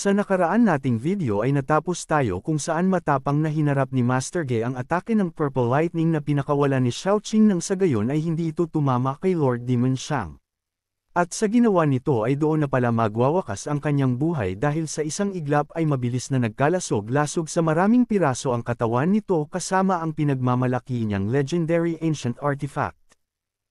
Sa nakaraan nating video ay natapos tayo kung saan matapang na hinarap ni Master Ge ang atake ng Purple Lightning na pinakawala ni Xiaoqing nang sa gayon ay hindi ito tumama kay Lord Demon Shang. At sa ginawa nito ay doon na pala magwawakas ang kanyang buhay dahil sa isang iglap ay mabilis na nagkalasog-lasog sa maraming piraso ang katawan nito kasama ang pinagmamalaki niyang legendary ancient artifact.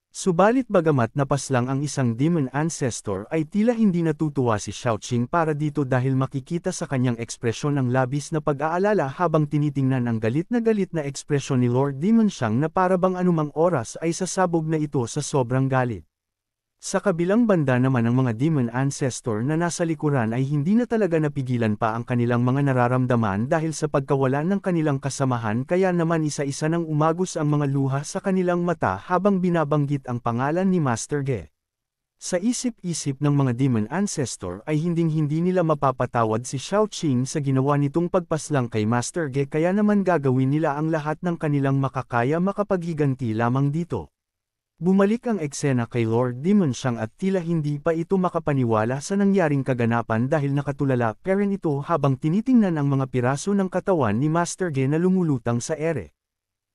Subalit bagamat napaslang ang isang demon ancestor ay tila hindi natutuwa si Xiaoqing para dito dahil makikita sa kanyang ekspresyon ng labis na pag-aalala habang tinitingnan ang galit na galit na ekspresyon ni Lord Demon Shang na parabang anumang oras ay sasabog na ito sa sobrang galit. Sa kabilang banda naman ng mga demon ancestor na nasa likuran ay hindi na talaga napigilan pa ang kanilang mga nararamdaman dahil sa pagkawala ng kanilang kasamahan kaya naman isa-isa nang umagos ang mga luha sa kanilang mata habang binabanggit ang pangalan ni Master Ge. Sa isip-isip ng mga demon ancestor ay hinding-hindi nila mapapatawad si Xiao Qing sa ginawa nitong pagpaslang kay Master Ge kaya naman gagawin nila ang lahat ng kanilang makakaya makapaghiganti lamang dito. Bumalik ang eksena kay Lord Dimonsyang at tila hindi pa ito makapaniwala sa nangyaring kaganapan dahil nakatulala pa ito habang tinitingnan ang mga piraso ng katawan ni Master Ge na lumulutang sa ere.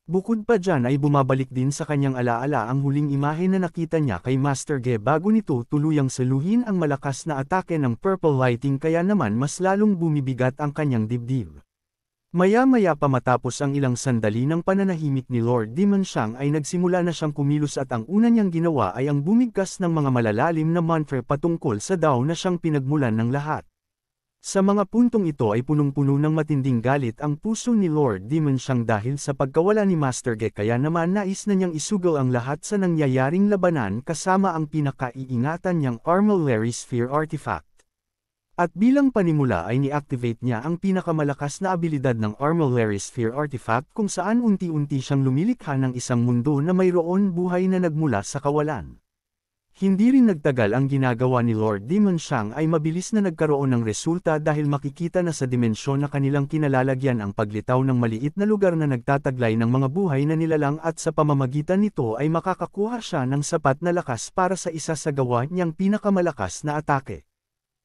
Bukod pa dyan ay bumabalik din sa kanyang alaala ang huling imahe na nakita niya kay Master Ge bago nito tuluyang saluhin ang malakas na atake ng purple lighting kaya naman mas lalong bumibigat ang kanyang dibdib. Maya-maya pa matapos ang ilang sandali ng pananahimik ni Lord Demon ay nagsimula na siyang kumilos at ang una niyang ginawa ay ang bumigkas ng mga malalalim na mantra patungkol sa daw na siyang pinagmulan ng lahat. Sa mga puntong ito ay punong-puno ng matinding galit ang puso ni Lord Demon dahil sa pagkawala ni Master Ge kaya naman nais na niyang isugal ang lahat sa nangyayaring labanan kasama ang pinakaiingatan niyang Armillary Sphere Artifact. At bilang panimula ay ni-activate niya ang pinakamalakas na abilidad ng Armillary Sphere Artifact kung saan unti-unti siyang lumilikha ng isang mundo na mayroon buhay na nagmula sa kawalan. Hindi rin nagtagal ang ginagawa ni Lord Demon Shang ay mabilis na nagkaroon ng resulta dahil makikita na sa dimensyon na kanilang kinalalagyan ang paglitaw ng maliit na lugar na nagtataglay ng mga buhay na nilalang at sa pamamagitan nito ay makakakuha siya ng sapat na lakas para sa isa sa gawa niyang pinakamalakas na atake.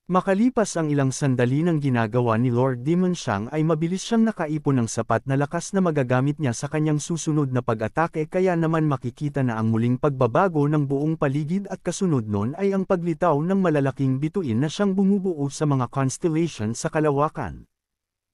Makalipas ang ilang sandali ng ginagawa ni Lord Demon Shang ay mabilis siyang nakaipon ng sapat na lakas na magagamit niya sa kanyang susunod na pag-atake kaya naman makikita na ang muling pagbabago ng buong paligid at kasunod nun ay ang paglitaw ng malalaking bituin na siyang bumubuo sa mga constellation sa kalawakan.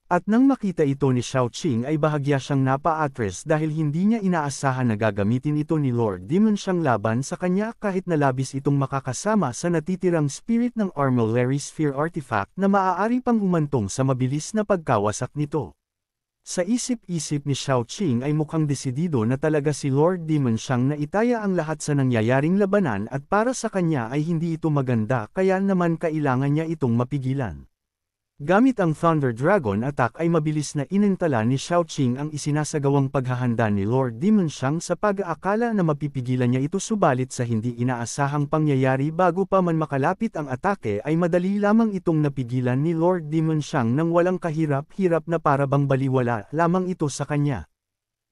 At nang makita ito ni Xiaoqing ay bahagya siyang napa-atras dahil hindi niya inaasahan na gagamitin ito ni Lord Demon siyang laban sa kanya kahit na labis itong makakasama sa natitirang spirit ng Armillary Sphere Artifact na maaari pang humantong sa mabilis na pagkawasak nito. Sa isip-isip ni Xiaoqing ay mukhang desidido na talaga si Lord Demon Shang na itaya ang lahat sa nangyayaring labanan at para sa kanya ay hindi ito maganda kaya naman kailangan niya itong mapigilan. Gamit ang Thunder Dragon attack ay mabilis na inintala ni Xiaoqing ang isinasagawang paghahanda ni Lord Demon Shang sa pag-aakala na mapipigilan niya ito subalit sa hindi inaasahang pangyayari bago pa man makalapit ang atake ay madali lamang itong napigilan ni Lord Demon Shang nang walang kahirap-hirap na parabang baliwala lamang ito sa kanya.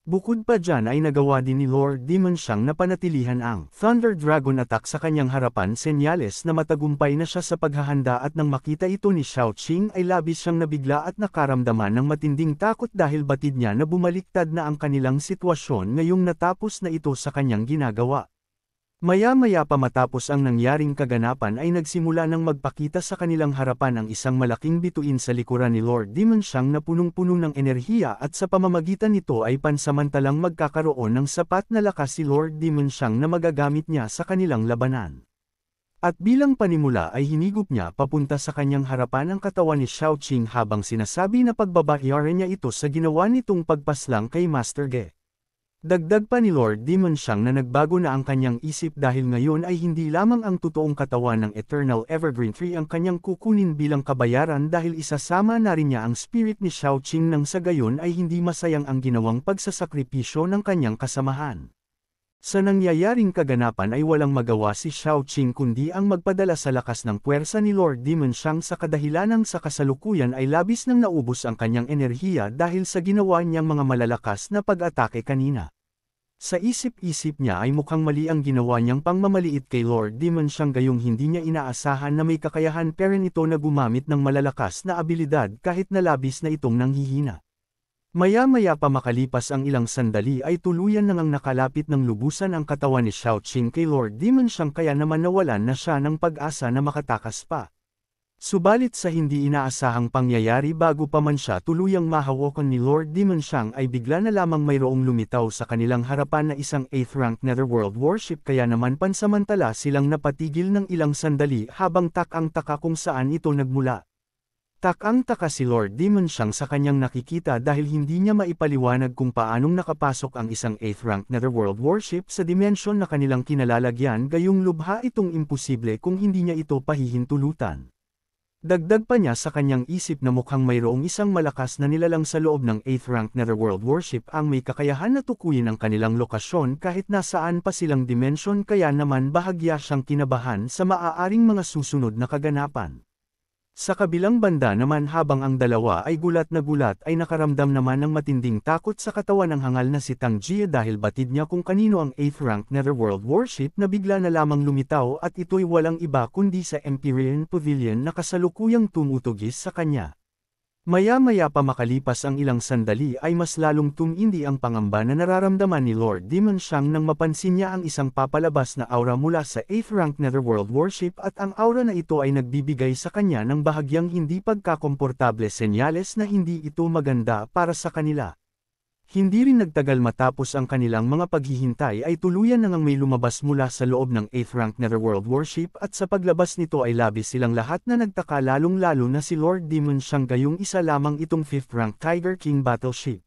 Bukod pa dyan ay nagawa din ni Lord Demon siyang napanatilihan ang Thunder Dragon attack sa kanyang harapan senyales na matagumpay na siya sa paghahanda at nang makita ito ni Xiaoqing ay labis siyang nabigla at nakaramdaman ng matinding takot dahil batid niya na bumaliktad na ang kanilang sitwasyon ngayong natapos na ito sa kanyang ginagawa. Maya-maya pa matapos ang nangyaring kaganapan ay nagsimula ng magpakita sa kanilang harapan ang isang malaking bituin sa likuran ni Lord Demon Shang na punong-puno ng enerhiya at sa pamamagitan nito ay pansamantalang magkakaroon ng sapat na lakas si Lord Demon Shang na magagamit niya sa kanilang labanan. At bilang panimula ay hinigop niya papunta sa kanyang harapan ang katawan ni Xiao habang sinasabi na pagbabayaran niya ito sa ginawa nitong pagpaslang kay Master Ge. Dagdag pa ni Lord Demon Siyang na nagbago na ang kanyang isip dahil ngayon ay hindi lamang ang totoong katawan ng Eternal Evergreen 3 ang kanyang kukunin bilang kabayaran dahil isasama na rin niya ang spirit ni Xiao Qing nang sa gayon ay hindi masayang ang ginawang pagsasakripisyo ng kanyang kasamahan. Sa nangyayaring kaganapan ay walang magawa si Xiao kundi ang magpadala sa lakas ng puwersa ni Lord Demon Shang sa kadahilanang sa kasalukuyan ay labis nang naubos ang kanyang enerhiya dahil sa ginawa niyang mga malalakas na pag-atake kanina. Sa isip-isip niya ay mukhang mali ang ginawa niyang pangmamaliit kay Lord Demon Shang gayong hindi niya inaasahan na may kakayahan pero nito na gumamit ng malalakas na abilidad kahit na labis na itong nanghihina. Maya-maya pa makalipas ang ilang sandali ay tuluyan nang ang nakalapit ng lubusan ang katawan ni Xiaoqing kay Lord Demon siyang kaya naman nawalan na siya ng pag-asa na makatakas pa. Subalit sa hindi inaasahang pangyayari bago pa man siya tuluyang mahawakan ni Lord Demon siyang ay bigla na lamang mayroong lumitaw sa kanilang harapan na isang 8th rank Netherworld Warship kaya naman pansamantala silang napatigil ng ilang sandali habang takang taka kung saan ito nagmula. Takang-taka si Lord Demon siyang sa kanyang nakikita dahil hindi niya maipaliwanag kung paanong nakapasok ang isang 8th rank Netherworld Warship sa dimensyon na kanilang kinalalagyan gayong lubha itong imposible kung hindi niya ito pahihintulutan. Dagdag pa niya sa kanyang isip na mukhang mayroong isang malakas na nilalang sa loob ng 8th rank Netherworld Warship ang may kakayahan na tukuyin ang kanilang lokasyon kahit nasaan pa silang dimension kaya naman bahagya siyang kinabahan sa maaaring mga susunod na kaganapan. Sa kabilang banda naman habang ang dalawa ay gulat na gulat ay nakaramdam naman ng matinding takot sa katawan ng hangal na si Tang Jie dahil batid niya kung kanino ang 8th rank Netherworld Warship na bigla na lamang lumitaw at ito'y walang iba kundi sa Empyrean Pavilion na kasalukuyang tumutugis sa kanya. Maya-maya pa makalipas ang ilang sandali ay mas lalong tumindi ang pangamba na nararamdaman ni Lord Demon Shang nang mapansin niya ang isang papalabas na aura mula sa 8th rank Netherworld Worship at ang aura na ito ay nagbibigay sa kanya ng bahagyang hindi pagkakomportable senyales na hindi ito maganda para sa kanila. Hindi rin nagtagal matapos ang kanilang mga paghihintay ay tuluyan na ngang may lumabas mula sa loob ng 8th rank Netherworld Warship at sa paglabas nito ay labis silang lahat na nagtaka lalong-lalo na si Lord Demon siyang gayong isa lamang itong 5th rank Tiger King Battleship.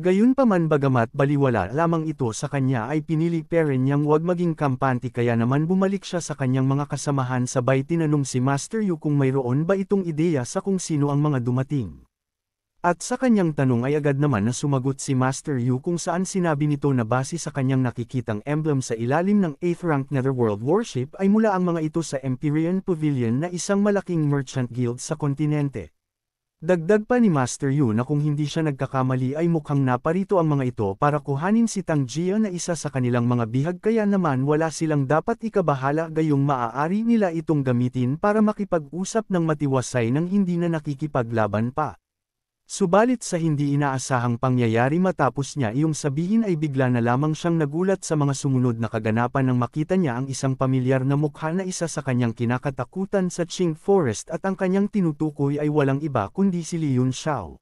Gayunpaman bagamat baliwala lamang ito sa kanya ay pinili pa rin niyang huwag maging kampante kaya naman bumalik siya sa kanyang mga kasamahan sabay tinanong si Master Yu kung mayroon ba itong ideya sa kung sino ang mga dumating. At sa kanyang tanong ay agad naman na sumagot si Master Yu kung saan sinabi nito na base sa kanyang nakikitang emblem sa ilalim ng 8th rank Netherworld Warship ay mula ang mga ito sa Empyrean Pavilion na isang malaking merchant guild sa kontinente. Dagdag pa ni Master Yu na kung hindi siya nagkakamali ay mukhang naparito ang mga ito para kuhanin si Tang Jia na isa sa kanilang mga bihag kaya naman wala silang dapat ikabahala gayong maaari nila itong gamitin para makipag-usap ng matiwasay nang hindi na nakikipaglaban pa. Subalit sa hindi inaasahang pangyayari matapos niya iyong sabihin ay bigla na lamang siyang nagulat sa mga sumunod na kaganapan nang makita niya ang isang pamilyar na mukha na isa sa kanyang kinakatakutan sa Qing Forest at ang kanyang tinutukoy ay walang iba kundi si Liyun Xiao.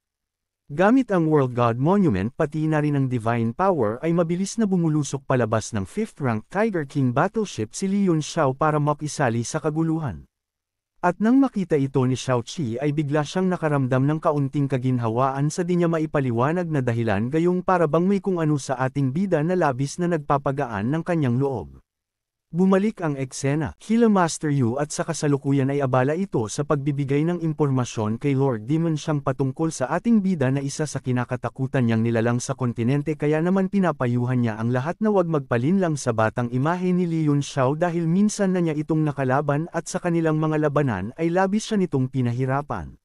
Gamit ang World God Monument pati na rin ang Divine Power ay mabilis na bumulusok palabas ng 5th rank Tiger King battleship si Liyun Xiao para mapisali sa kaguluhan. At nang makita ito ni Xiaoqi ay bigla siyang nakaramdam ng kaunting kaginhawaan sa di niya maipaliwanag na dahilan gayong parabang may kung ano sa ating bida na labis na nagpapagaan ng kanyang loob. Bumalik ang eksena, kila Master Yu at sa kasalukuyan ay abala ito sa pagbibigay ng impormasyon kay Lord Demon siyang patungkol sa ating bida na isa sa kinakatakutan niyang nilalang sa kontinente kaya naman pinapayuhan niya ang lahat na wag magpalinlang sa batang imahe ni Leon Xiao dahil minsan na niya itong nakalaban at sa kanilang mga labanan ay labis siya nitong pinahirapan.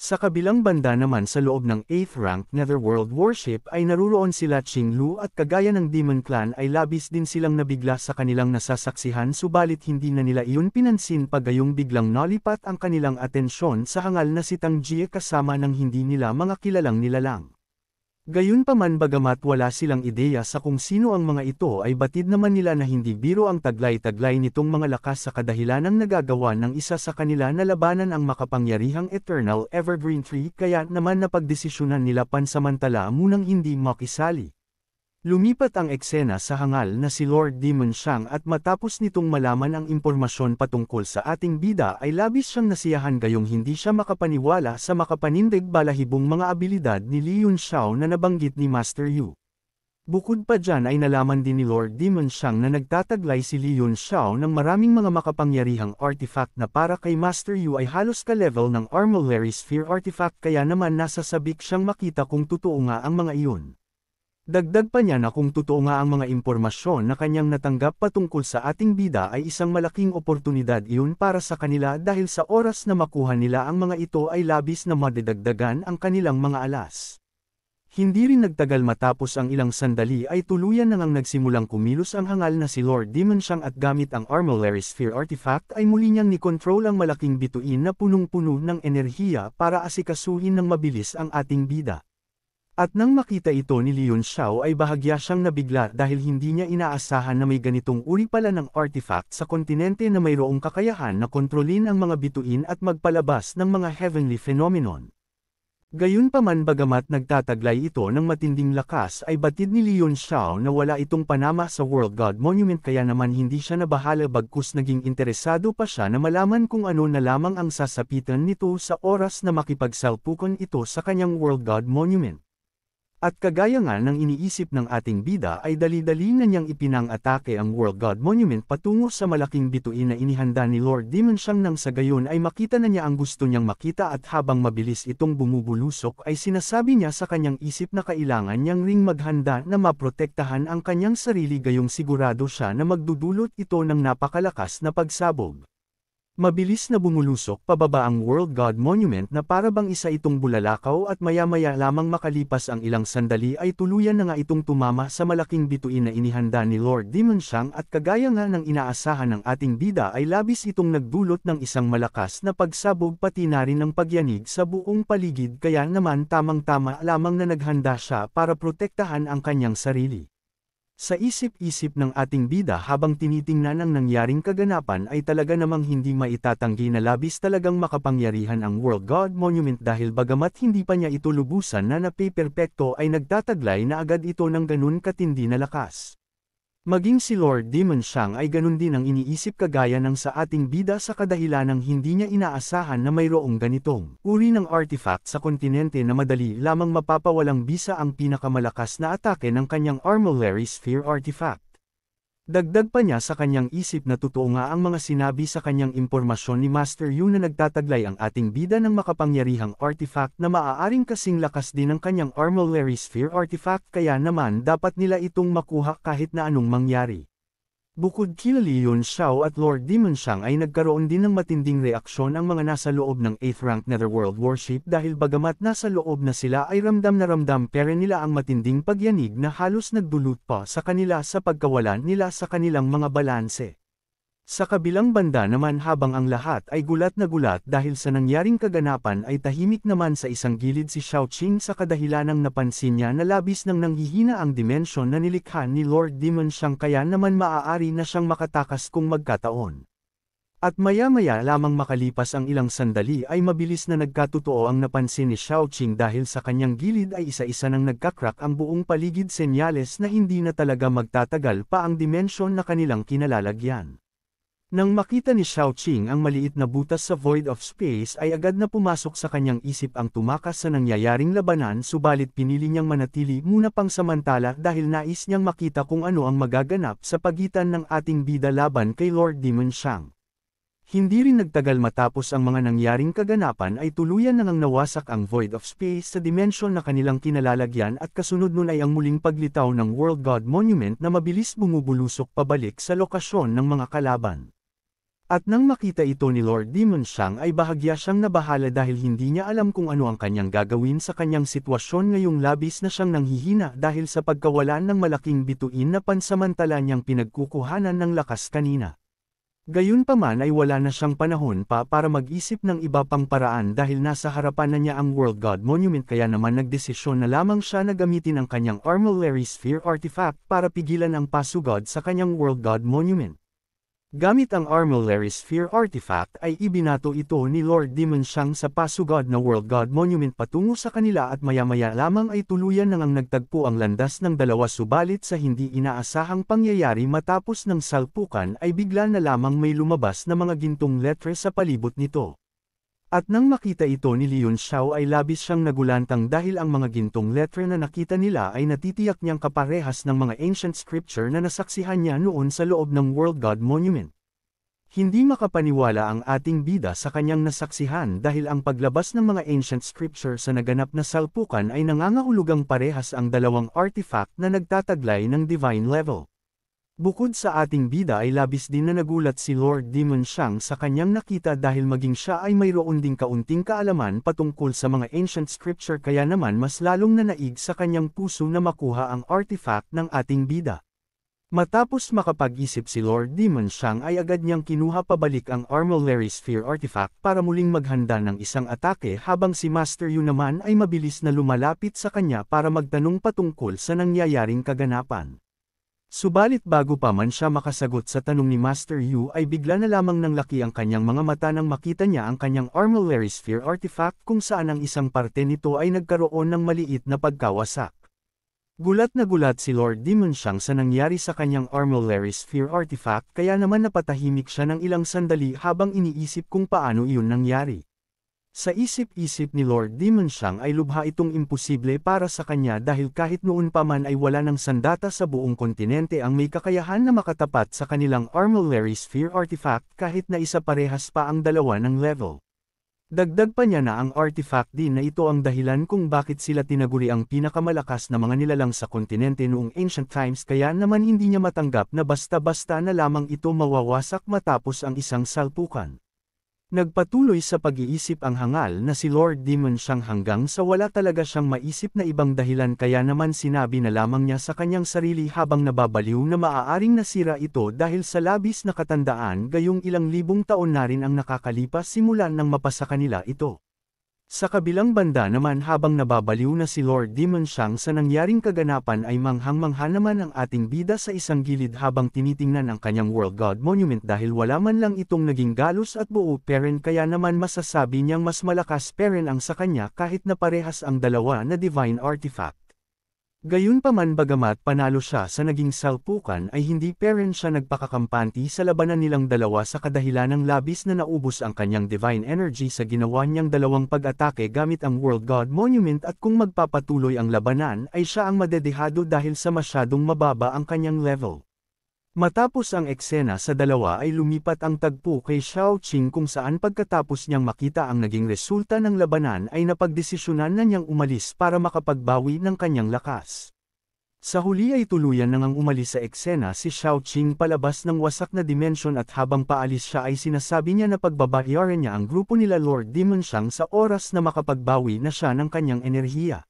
Sa kabilang banda naman sa loob ng 8th rank Netherworld Warship ay naruroon sila Ching Lu at kagaya ng Demon Clan ay labis din silang nabigla sa kanilang nasasaksihan subalit hindi na nila iyon pinansin pagayong biglang nalipat ang kanilang atensyon sa hangal na si Tang Jie kasama ng hindi nila mga kilalang nilalang. Gayunpaman bagamat wala silang ideya sa kung sino ang mga ito ay batid naman nila na hindi biro ang taglay-taglay nitong mga lakas sa kadahilanang nagagawa ng isa sa kanila na labanan ang makapangyarihang Eternal Evergreen Tree kaya naman napagdesisyonan nila pansamantala munang hindi makisali. Lumipat ang eksena sa hangal na si Lord Demon Shang at matapos nitong malaman ang impormasyon patungkol sa ating bida ay labis siyang nasiyahan gayong hindi siya makapaniwala sa makapanindig balahibong mga abilidad ni Li Yun Xiao na nabanggit ni Master Yu. Bukod pa dyan ay nalaman din ni Lord Demon Shang na nagtataglay si Li Yun Xiao ng maraming mga makapangyarihang artifact na para kay Master Yu ay halos ka-level ng Armillary Sphere artifact kaya naman nasa sabik siyang makita kung totoo nga ang mga iyon. Dagdag pa niya na kung totoo nga ang mga impormasyon na kanyang natanggap patungkol sa ating bida ay isang malaking oportunidad iyon para sa kanila dahil sa oras na makuha nila ang mga ito ay labis na madidagdagan ang kanilang mga alas. Hindi rin nagtagal matapos ang ilang sandali ay tuluyan na ngang nagsimulang kumilos ang hangal na si Lord Demon Shang at gamit ang Armillary Sphere Artifact ay muli niyang nikontrol ang malaking bituin na punong-puno ng enerhiya para asikasuhin ng mabilis ang ating bida. At nang makita ito ni Leon Xiao ay bahagya siyang nabigla dahil hindi niya inaasahan na may ganitong uri pala ng artifact sa kontinente na mayroong kakayahan na kontrolin ang mga bituin at magpalabas ng mga heavenly phenomenon. Gayunpaman bagamat nagtataglay ito ng matinding lakas ay batid ni Leon Xiao na wala itong panama sa World God Monument kaya naman hindi siya nabahala bagkus naging interesado pa siya na malaman kung ano na lamang ang sasapitan nito sa oras na makipagsalpukon ito sa kanyang World God Monument. At kagaya nga ng iniisip ng ating bida ay dali-dali na niyang ipinang-atake ang World God Monument patungo sa malaking bituin na inihanda ni Lord Demon Dimension nang sa gayon ay makita na niya ang gusto niyang makita at habang mabilis itong bumubulusok ay sinasabi niya sa kanyang isip na kailangan niyang ring maghanda na maprotektahan ang kanyang sarili gayong sigurado siya na magdudulot ito ng napakalakas na pagsabog. Mabilis na bumulusok pababa ang World God Monument na parabang isa itong bulalakaw at maya-maya lamang makalipas ang ilang sandali ay tuluyan na nga itong tumama sa malaking bituin na inihanda ni Lord Dimonshang at kagaya nga ng inaasahan ng ating bida ay labis itong nagdulot ng isang malakas na pagsabog pati na rin ng pagyanig sa buong paligid kaya naman tamang-tama lamang na naghanda siya para protektahan ang kanyang sarili. Sa isip-isip ng ating bida habang tinitingnan ang nangyaring kaganapan ay talaga namang hindi maitatanggi na labis talagang makapangyarihan ang World God Monument dahil bagamat hindi pa niya ito lubusan na napiperpekto ay nagtataglay na agad ito ng ganun katindi na lakas. Maging si Lord Demon Shang ay ganun din ang iniisip kagaya ng sa ating bida sa kadahilan ng hindi niya inaasahan na mayroong ganitong uri ng artifact sa kontinente na madali lamang mapapawalang bisa ang pinakamalakas na atake ng kanyang armillary sphere artifact. Dagdag pa niya sa kanyang isip na totoo nga ang mga sinabi sa kanyang impormasyon ni Master Yu na nagtataglay ang ating bida ng makapangyarihang artifact na maaaring kasing lakas din ng kanyang armillary sphere artifact kaya naman dapat nila itong makuha kahit na anong mangyari. Bukod kila Leon Shao at Lord Demon Shang ay nagkaroon din ng matinding reaksyon ang mga nasa loob ng 8th rank Netherworld Warship dahil bagamat nasa loob na sila ay ramdam na ramdam pero nila ang matinding pagyanig na halos nagdulot pa sa kanila sa pagkawalan nila sa kanilang mga balanse. Sa kabilang banda naman habang ang lahat ay gulat na gulat dahil sa nangyaring kaganapan ay tahimik naman sa isang gilid si Xiaoqing sa kadahilanang napansin niya na labis nang nanghihina ang dimensyon na nilikha ni Lord Demon siyang kaya naman maaari na siyang makatakas kung magkataon. At maya-maya lamang makalipas ang ilang sandali ay mabilis na nagkatotoo ang napansin ni Xiaoqing dahil sa kanyang gilid ay isa-isa nang nagkakrak ang buong paligid senyales na hindi na talaga magtatagal pa ang dimensyon na kanilang kinalalagyan. Nang makita ni Xiaoqing ang maliit na butas sa Void of Space ay agad na pumasok sa kanyang isip ang tumakas sa nangyayaring labanan subalit pinili niyang manatili muna pang samantala dahil nais niyang makita kung ano ang magaganap sa pagitan ng ating bida laban kay Lord Demon Shang. Hindi rin nagtagal matapos ang mga nangyaring kaganapan ay tuluyan nang nawasak ang Void of Space sa dimension na kanilang kinalalagyan at kasunod nun ay ang muling paglitaw ng World God Monument na mabilis bumubulusok pabalik sa lokasyon ng mga kalaban. At nang makita ito ni Lord Demon Shang ay bahagya siyang nabahala dahil hindi niya alam kung ano ang kanyang gagawin sa kanyang sitwasyon ngayong labis na siyang nanghihina dahil sa pagkawalan ng malaking bituin na pansamantala niyang pinagkukuhanan ng lakas kanina. Gayunpaman ay wala na siyang panahon pa para mag-isip ng iba pang paraan dahil nasa harapan na niya ang World God Monument kaya naman nagdesisyon na lamang siya na gamitin ang kanyang Armillary Sphere Artifact para pigilan ang pasugod sa kanyang World God Monument. Gamit ang Armillary Sphere Artifact ay ibinato ito ni Lord Dimensiang sa Pasugod na World God Monument patungo sa kanila at maya-maya lamang ay tuluyan nang ang nagtagpo ang landas ng dalawa subalit sa hindi inaasahang pangyayari matapos ng salpukan ay bigla na lamang may lumabas na mga gintong letre sa palibot nito. At nang makita ito ni Leon Xiao ay labis siyang nagulantang dahil ang mga gintong letra na nakita nila ay natitiyak niyang kaparehas ng mga ancient scripture na nasaksihan niya noon sa loob ng World God Monument. Hindi makapaniwala ang ating bida sa kanyang nasaksihan dahil ang paglabas ng mga ancient scripture sa naganap na salpukan ay nangangahulugang parehas ang dalawang artifact na nagtataglay ng divine level. Bukod sa ating bida ay labis din na nagulat si Lord Demon Shang sa kanyang nakita dahil maging siya ay mayroon ding kaunting kaalaman patungkol sa mga ancient scripture kaya naman mas lalong nanaig sa kanyang puso na makuha ang artifact ng ating bida. Matapos makapag-isip si Lord Demon Shang ay agad niyang kinuha pabalik ang Armillary Sphere artifact para muling maghanda ng isang atake habang si Master Yu naman ay mabilis na lumalapit sa kanya para magtanong patungkol sa nangyayaring kaganapan. Subalit bago pa man siya makasagot sa tanong ni Master Yu ay bigla na lamang ng laki ang kanyang mga mata nang makita niya ang kanyang armillary sphere artifact kung saan ang isang parte nito ay nagkaroon ng maliit na pagkawasak. Gulat na gulat si Lord Demon Shang sa nangyari sa kanyang armillary sphere artifact kaya naman napatahimik siya ng ilang sandali habang iniisip kung paano iyon nangyari. Sa isip-isip ni Lord Demon Dimonshang ay lubha itong imposible para sa kanya dahil kahit noon pa man ay wala ng sandata sa buong kontinente ang may kakayahan na makatapat sa kanilang armillary sphere artifact kahit na isa parehas pa ang dalawa ng level. Dagdag pa niya na ang artifact din na ito ang dahilan kung bakit sila tinaguri ang pinakamalakas na mga nilalang sa kontinente noong ancient times kaya naman hindi niya matanggap na basta-basta na lamang ito mawawasak matapos ang isang salpukan. Nagpatuloy sa pag-iisip ang hangal na si Lord Demon siyang hanggang sa wala talaga siyang maisip na ibang dahilan kaya naman sinabi na lamang niya sa kanyang sarili habang nababaliw na maaaring nasira ito dahil sa labis na katandaan gayong ilang libong taon na rin ang nakakalipas simula nang mapasa kanila ito. Sa kabilang banda naman habang nababaliw na si Lord Demon Shang sa nangyaring kaganapan ay manghang-mangha naman ang ating bida sa isang gilid habang tinitingnan ang kanyang World God Monument dahil wala man lang itong naging galos at buo peren kaya naman masasabi niyang mas malakas peren ang sa kanya kahit na parehas ang dalawa na divine artifact. Gayunpaman bagamat panalo siya sa naging salpukan ay hindi parent siya nagpakakampanti sa labanan nilang dalawa sa kadahilan ng labis na naubos ang kanyang divine energy sa ginawa niyang dalawang pag-atake gamit ang World God Monument at kung magpapatuloy ang labanan ay siya ang madedehado dahil sa masyadong mababa ang kanyang level. Matapos ang eksena sa dalawa ay lumipat ang tagpo kay Xiao Qing kung saan pagkatapos niyang makita ang naging resulta ng labanan ay napagdesisyonan na niyang umalis para makapagbawi ng kanyang lakas. Sa huli ay tuluyan nang ang umalis sa eksena si Xiao Qing palabas ng wasak na dimension at habang paalis siya ay sinasabi niya na pagbabayaran niya ang grupo nila Lord Demon Shang sa oras na makapagbawi na siya ng kanyang enerhiya.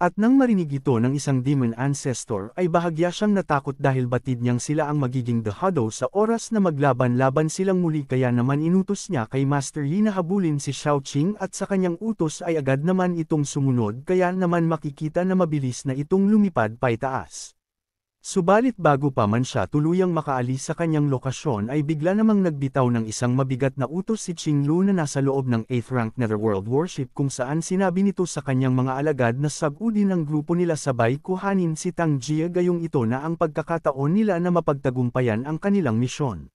At nang marinig ito ng isang demon ancestor ay bahagya siyang natakot dahil batid niyang sila ang magiging The Hado sa oras na maglaban-laban silang muli kaya naman inutos niya kay Master Yi na habulin si Xiaoqing at sa kanyang utos ay agad naman itong sumunod kaya naman makikita na mabilis na itong lumipad pa paitaas. Subalit bago pa man siya tuluyang makaalis sa kanyang lokasyon ay bigla namang nagbitaw ng isang mabigat na utos si Ching Lu na nasa loob ng 8th rank Netherworld Warship kung saan sinabi nito sa kanyang mga alagad na sagudi ng grupo nila sabay kuhanin si Tang Jia gayong ito na ang pagkakataon nila na mapagtagumpayan ang kanilang misyon.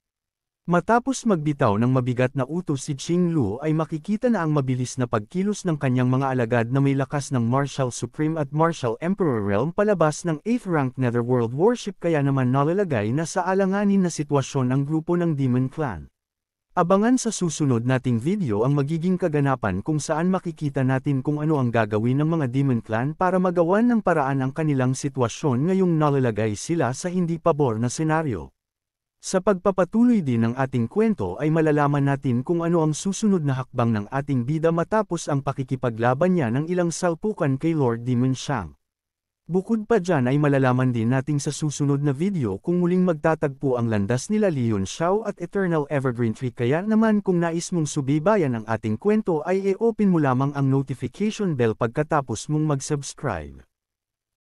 Matapos magbitaw ng mabigat na utos si Ching Lu ay makikita na ang mabilis na pagkilos ng kanyang mga alagad na may lakas ng Martial Supreme at Martial Emperor Realm palabas ng 8th rank Netherworld Warship kaya naman nalalagay na sa alanganin na sitwasyon ang grupo ng Demon Clan. Abangan sa susunod nating video ang magiging kaganapan kung saan makikita natin kung ano ang gagawin ng mga Demon Clan para magawan ng paraan ang kanilang sitwasyon ngayong nalalagay sila sa hindi pabor na senaryo. Sa pagpapatuloy din ng ating kwento ay malalaman natin kung ano ang susunod na hakbang ng ating bida matapos ang pakikipaglaban niya ng ilang salpukan kay Lord Demon Shang. Bukod pa dyan ay malalaman din natin sa susunod na video kung muling magtatagpo ang landas nila Leon Xiao at Eternal Evergreen Tree kaya naman kung nais mong subibayan ang ating kwento ay e-open mo lamang ang notification bell pagkatapos mong mag-subscribe.